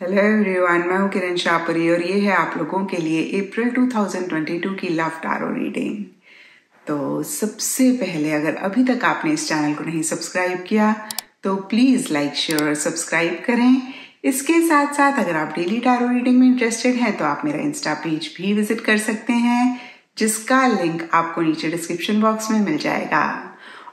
hello everyone मैं हूं किरण शाहपुरी और ये है आप लोगों के लिए अप्रैल 2022 की लव टारो रीडिंग तो सबसे पहले अगर अभी तक आपने इस चैनल को नहीं सब्सक्राइब किया तो प्लीज़ लाइक शेयर और सब्सक्राइब करें इसके साथ साथ अगर आप डेली टारो रीडिंग में इंटरेस्टेड हैं तो आप मेरा इंस्टा पेज भी विजिट कर सकते हैं जिसका लिंक आपको नीचे डिस्क्रिप्शन बॉक्स में मिल जाएगा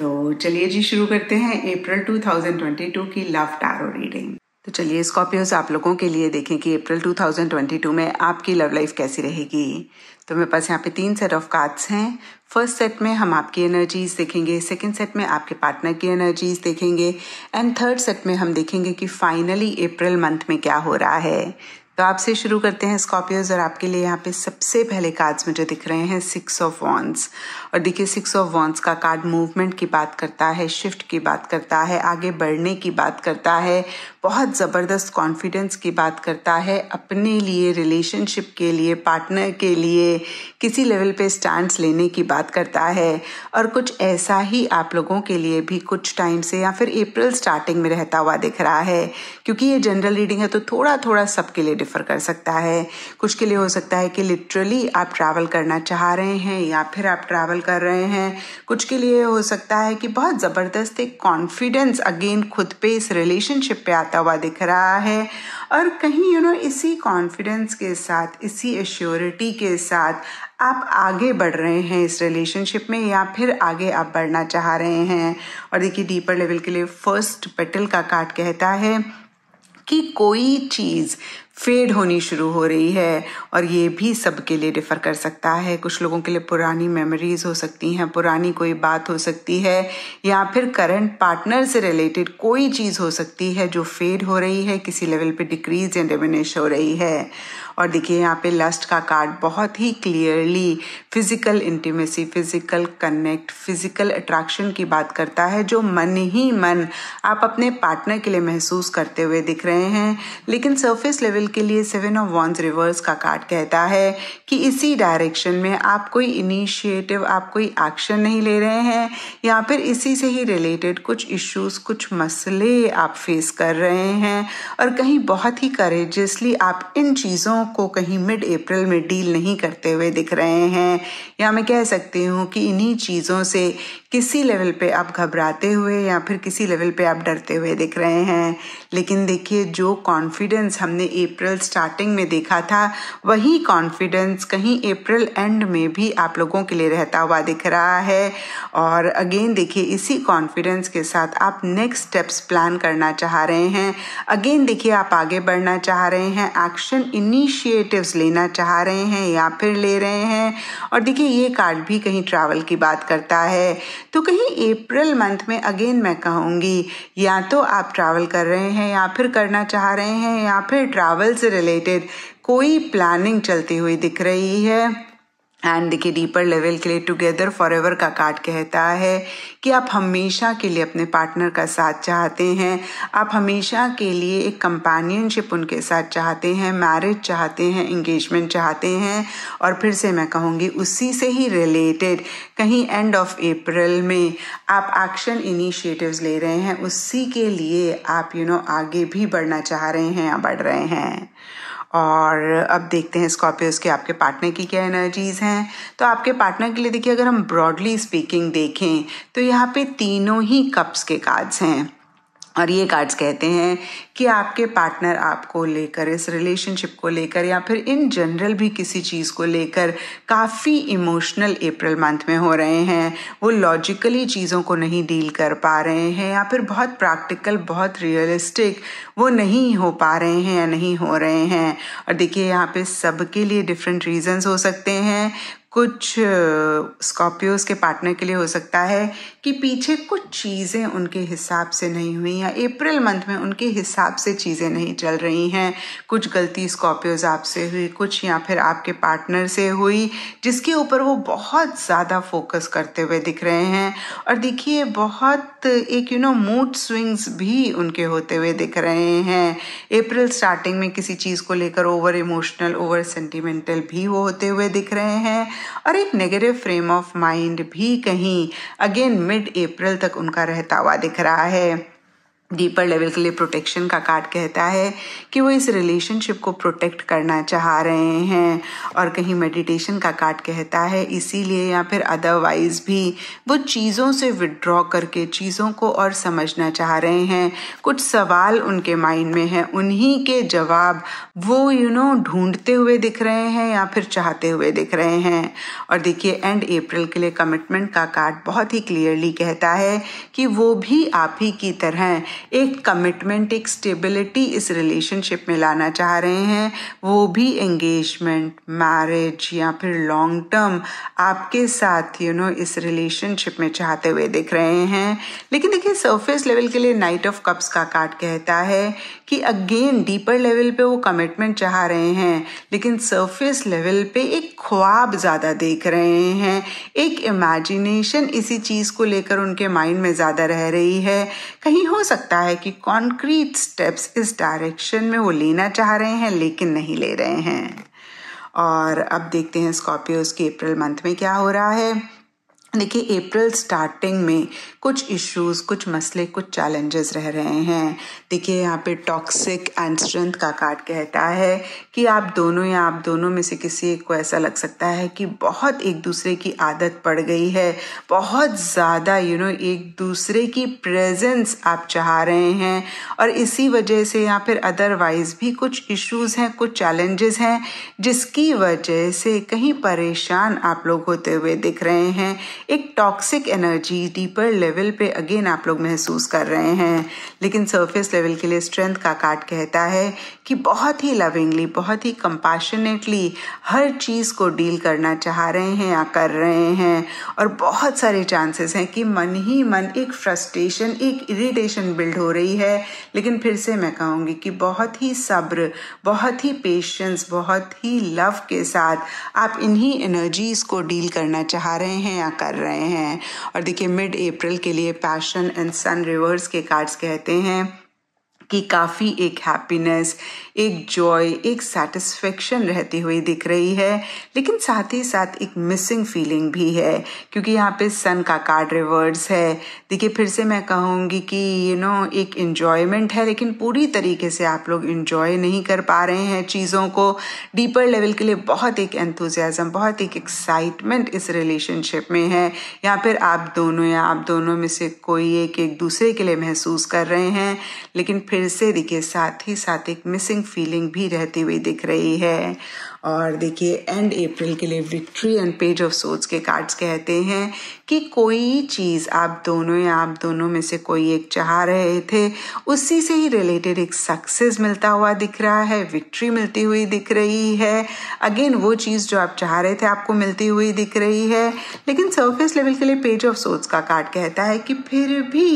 तो चलिए जी शुरू करते हैं अप्रैल 2022 की लव टैरो रीडिंग तो चलिए स्कॉर्पियोज आप लोगों के लिए देखें कि अप्रैल 2022 में आपकी लव लाइफ कैसी रहेगी तो मेरे पास यहाँ पे तीन सेट ऑफ कार्ड्स हैं फर्स्ट सेट में हम आपकी एनर्जीज देखेंगे सेकंड सेट में आपके पार्टनर की एनर्जीज देखेंगे एंड थर्ड सेट में हम देखेंगे कि फाइनली अप्रैल मंथ में क्या हो रहा है तो आपसे शुरू करते हैं स्कॉर्पियोज और आपके लिए यहाँ पे सबसे पहले कार्ड्स मुझे दिख रहे हैं सिक्स ऑफ वॉन्स और देखिए सिक्स ऑफ वॉन्स का कार्ड मूवमेंट की बात करता है शिफ्ट की बात करता है आगे बढ़ने की बात करता है बहुत ज़बरदस्त कॉन्फिडेंस की बात करता है अपने लिए रिलेशनशिप के लिए पार्टनर के लिए किसी लेवल पे स्टैंड्स लेने की बात करता है और कुछ ऐसा ही आप लोगों के लिए भी कुछ टाइम से या फिर अप्रैल स्टार्टिंग में रहता हुआ दिख रहा है क्योंकि ये जनरल रीडिंग है तो थोड़ा थोड़ा सबके लिए डिफर कर सकता है कुछ के लिए हो सकता है कि लिटरली आप ट्रैवल करना चाह रहे हैं या फिर आप ट्रैवल कर रहे हैं कुछ के लिए हो सकता है कि बहुत ज़बरदस्त एक कॉन्फिडेंस अगेन खुद पे इस रिलेशनशिप पे आता आता हुआ दिख रहा है और कहीं यू नो इसी कॉन्फिडेंस के साथ इसी एश्योरिटी के साथ आप आगे बढ़ रहे हैं इस रिलेशनशिप में या फिर आगे आप बढ़ना चाह रहे हैं और देखिए डीपर लेवल के लिए फर्स्ट पेटल का कार्ड कहता है कि कोई चीज़ फेड होनी शुरू हो रही है और ये भी सबके लिए डिफ़र कर सकता है कुछ लोगों के लिए पुरानी मेमोरीज हो सकती हैं पुरानी कोई बात हो सकती है या फिर करंट पार्टनर से रिलेटेड कोई चीज़ हो सकती है जो फेड हो रही है किसी लेवल पे डिक्रीज या डिमिनिश हो रही है और देखिए यहाँ पे लस्ट का कार्ड बहुत ही clearly physical intimacy physical connect physical attraction की बात करता है जो मन ही मन आप अपने पार्टनर के लिए महसूस करते हुए दिख रहे हैं लेकिन सरफेस लेवल के लिए सेवन ऑफ वॉन्स रिवर्स का कार्ड कहता है कि इसी डायरेक्शन में आप कोई इनिशिएटिव आप कोई एक्शन नहीं ले रहे हैं या फिर इसी से ही रिलेटेड कुछ इश्यूज कुछ मसले आप फेस कर रहे हैं और कहीं बहुत ही करेजियसली आप इन चीज़ों को कहीं मिड अप्रैल में डील नहीं करते हुए दिख रहे हैं या मैं कह सकती हूँ कि इन्हीं चीज़ों से किसी लेवल पे आप घबराते हुए या फिर किसी लेवल पे आप डरते हुए दिख रहे हैं लेकिन देखिए जो कॉन्फिडेंस हमने अप्रैल स्टार्टिंग में देखा था वही कॉन्फिडेंस कहीं अप्रैल एंड में भी आप लोगों के लिए रहता हुआ दिख रहा है और अगेन देखिए इसी कॉन्फिडेंस के साथ आप नेक्स्ट स्टेप्स प्लान करना चाह रहे हैं अगेन देखिए आप आगे बढ़ना चाह रहे हैं एक्शन इनिशिएटिव्स लेना चाह रहे हैं या फिर ले रहे हैं और देखिए ये कार्ड भी कहीं ट्रैवल की बात करता है तो कहीं अप्रैल मंथ में अगेन मैं कहूँगी या तो आप ट्रैवल कर रहे हैं या फिर करना चाह रहे हैं या फिर ट्रैवल से रिलेटेड कोई प्लानिंग चलती हुई दिख रही है एंड देखिए डीपर लेवल के लिए टुगेदर फॉर एवर का कार्ड कहता है कि आप हमेशा के लिए अपने पार्टनर का साथ चाहते हैं आप हमेशा के लिए एक कंपेनियनशिप उनके साथ चाहते हैं मैरिज चाहते हैं इंगेजमेंट चाहते हैं और फिर से मैं कहूँगी उसी से ही रिलेटेड कहीं एंड ऑफ अप्रैल में आप एक्शन इनिशिएटिव्स ले रहे हैं उसी के लिए आप यू you नो know, आगे भी बढ़ना चाह रहे हैं या बढ़ रहे हैं और अब देखते हैं स्कॉर्पियोज के आपके पार्टनर की क्या एनर्जीज़ हैं तो आपके पार्टनर के लिए देखिए अगर हम ब्रॉडली स्पीकिंग देखें तो यहाँ पे तीनों ही कप्स के कार्ड्स हैं और ये कार्ड्स कहते हैं कि आपके पार्टनर आपको लेकर इस रिलेशनशिप को लेकर या फिर इन जनरल भी किसी चीज़ को लेकर काफ़ी इमोशनल अप्रैल मंथ में हो रहे हैं वो लॉजिकली चीज़ों को नहीं डील कर पा रहे हैं या फिर बहुत प्रैक्टिकल बहुत रियलिस्टिक वो नहीं हो पा रहे हैं या नहीं हो रहे हैं और देखिए यहाँ पे सबके लिए डिफरेंट रीजंस हो सकते हैं कुछ स्कॉर्पियोज के पार्टनर के लिए हो सकता है कि पीछे कुछ चीज़ें उनके हिसाब से नहीं हुई या अप्रैल मंथ में उनके हिसाब से चीज़ें नहीं चल रही हैं कुछ गलती स्कॉर्पियोज आपसे हुई कुछ या फिर आपके पार्टनर से हुई जिसके ऊपर वो बहुत ज़्यादा फोकस करते हुए दिख रहे हैं और देखिए बहुत एक यू नो मूड स्विंग्स भी उनके होते हुए दिख रहे हैं अप्रैल स्टार्टिंग में किसी चीज़ को लेकर ओवर इमोशनल ओवर सेंटिमेंटल भी वो होते हुए दिख रहे हैं और एक नेगेटिव फ्रेम ऑफ माइंड भी कहीं अगेन मिड अप्रैल तक उनका रहता हुआ दिख रहा है डीपर लेवल के लिए प्रोटेक्शन का कार्ड कहता है कि वो इस रिलेशनशिप को प्रोटेक्ट करना चाह रहे हैं और कहीं मेडिटेशन का कार्ड कहता है इसीलिए या फिर अदरवाइज भी वो चीज़ों से विड्रॉ करके चीज़ों को और समझना चाह रहे हैं कुछ सवाल उनके माइंड में हैं उन्हीं के जवाब वो यू नो ढूंढते हुए दिख रहे हैं या फिर चाहते हुए दिख रहे हैं और देखिए एंड अप्रैल के लिए कमिटमेंट का कार्ड बहुत ही क्लियरली कहता है कि वो भी आप ही की तरह एक कमिटमेंट एक स्टेबिलिटी इस रिलेशनशिप में लाना चाह रहे हैं वो भी एंगेजमेंट मैरिज या फिर लॉन्ग टर्म आपके साथ यू नो इस रिलेशनशिप में चाहते हुए दिख रहे हैं लेकिन देखिए सरफेस लेवल के लिए नाइट ऑफ कप्स का कार्ड कहता है कि अगेन डीपर लेवल पे वो कमिटमेंट चाह रहे हैं लेकिन सरफेस लेवल पे एक ख्वाब ज़्यादा देख रहे हैं एक इमेजिनेशन इसी चीज़ को लेकर उनके माइंड में ज़्यादा रह रही है कहीं हो सकता सकता है कि कॉन्क्रीट स्टेप्स इस डायरेक्शन में वो लेना चाह रहे हैं लेकिन नहीं ले रहे हैं और अब देखते हैं स्कॉर्पियोज के अप्रैल मंथ में क्या हो रहा है देखिए अप्रैल स्टार्टिंग में कुछ इश्यूज कुछ मसले कुछ चैलेंजेस रह रहे हैं देखिए यहाँ पे टॉक्सिक एंड स्ट्रेंथ का कार्ड कहता है कि आप दोनों या आप दोनों में से किसी एक को ऐसा लग सकता है कि बहुत एक दूसरे की आदत पड़ गई है बहुत ज़्यादा यू नो एक दूसरे की प्रेजेंस आप चाह रहे हैं और इसी वजह से या फिर अदरवाइज भी कुछ इश्यूज हैं कुछ चैलेंजेस हैं जिसकी वजह से कहीं परेशान आप लोग होते हुए दिख रहे हैं एक टॉक्सिक एनर्जी डीपर लेवल पे अगेन आप लोग महसूस कर रहे हैं लेकिन सरफेस लेवल के लिए स्ट्रेंथ का कार्ड कहता है कि बहुत ही लविंगली बहुत ही कंपैशनेटली हर चीज़ को डील करना चाह रहे हैं या कर रहे हैं और बहुत सारे चांसेस हैं कि मन ही मन एक फ्रस्ट्रेशन एक इरिटेशन बिल्ड हो रही है लेकिन फिर से मैं कहूँगी कि बहुत ही सब्र बहुत ही पेशेंस बहुत ही लव के साथ आप इन्हीं एनर्जीज़ को डील करना चाह रहे हैं या कर रहे हैं और देखिए मिड अप्रैल के लिए पैशन एंड सन रिवर्स के कार्ड्स कहते हैं की काफ़ी एक हैप्पीनेस एक जॉय एक सेटिस्फेक्शन रहती हुई दिख रही है लेकिन साथ ही साथ एक मिसिंग फीलिंग भी है क्योंकि यहाँ पे सन का कार्ड रिवर्स है देखिए फिर से मैं कहूँगी कि यू you नो know, एक इन्जॉयमेंट है लेकिन पूरी तरीके से आप लोग इन्जॉय नहीं कर पा रहे हैं चीज़ों को डीपर लेवल के लिए बहुत एक एंथुजियाज़म बहुत एक एक्साइटमेंट इस रिलेशनशिप में है या फिर आप दोनों या आप दोनों में से कोई एक एक दूसरे के लिए महसूस कर रहे हैं लेकिन फिर से के साथ ही साथ एक मिसिंग फीलिंग भी रहती हुई दिख रही है और देखिए एंड अप्रैल के लिए विक्ट्री एंड पेज ऑफ सोच के कार्ड्स कहते हैं कि कोई चीज़ आप दोनों या आप दोनों में से कोई एक चाह रहे थे उसी से ही रिलेटेड एक सक्सेस मिलता हुआ दिख रहा है विक्ट्री मिलती हुई दिख रही है अगेन वो चीज़ जो आप चाह रहे थे आपको मिलती हुई दिख रही है लेकिन सर्फेस लेवल के लिए पेज ऑफ सोच का कार्ड कहता है कि फिर भी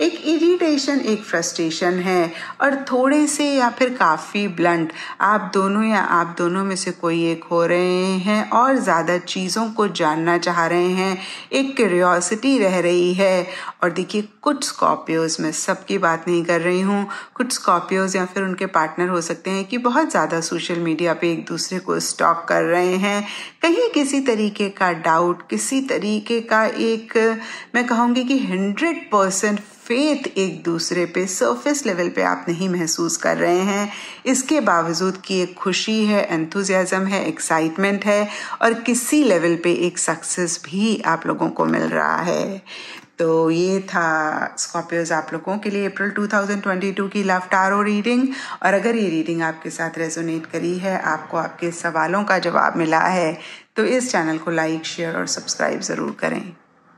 एक इरीटेशन एक फ्रस्ट्रेशन है और थोड़े से या फिर काफ़ी ब्लंट आप दोनों या आप दोनों में से से कोई एक हो रहे हैं और ज़्यादा चीज़ों को जानना चाह रहे हैं एक क्यूरियोसिटी रह रही है और देखिए कुछ स्कॉर्पियोज में सबकी बात नहीं कर रही हूँ कुछ स्कॉर्पियोज या फिर उनके पार्टनर हो सकते हैं कि बहुत ज़्यादा सोशल मीडिया पे एक दूसरे को स्टॉक कर रहे हैं कहीं किसी तरीके का डाउट किसी तरीके का एक मैं कहूँगी कि हंड्रेड परसेंट फेथ एक दूसरे पे सरफेस लेवल पे आप नहीं महसूस कर रहे हैं इसके बावजूद कि एक खुशी है एंथुजियाज़म है एक्साइटमेंट है और किसी लेवल पे एक सक्सेस भी आप लोगों को मिल रहा है तो ये था स्कॉर्पियोज आप लोगों के लिए अप्रैल 2022 की लव टारो रीडिंग और अगर ये रीडिंग आपके साथ रेजोनेट करी है आपको आपके सवालों का जवाब मिला है तो इस चैनल को लाइक शेयर और सब्सक्राइब ज़रूर करें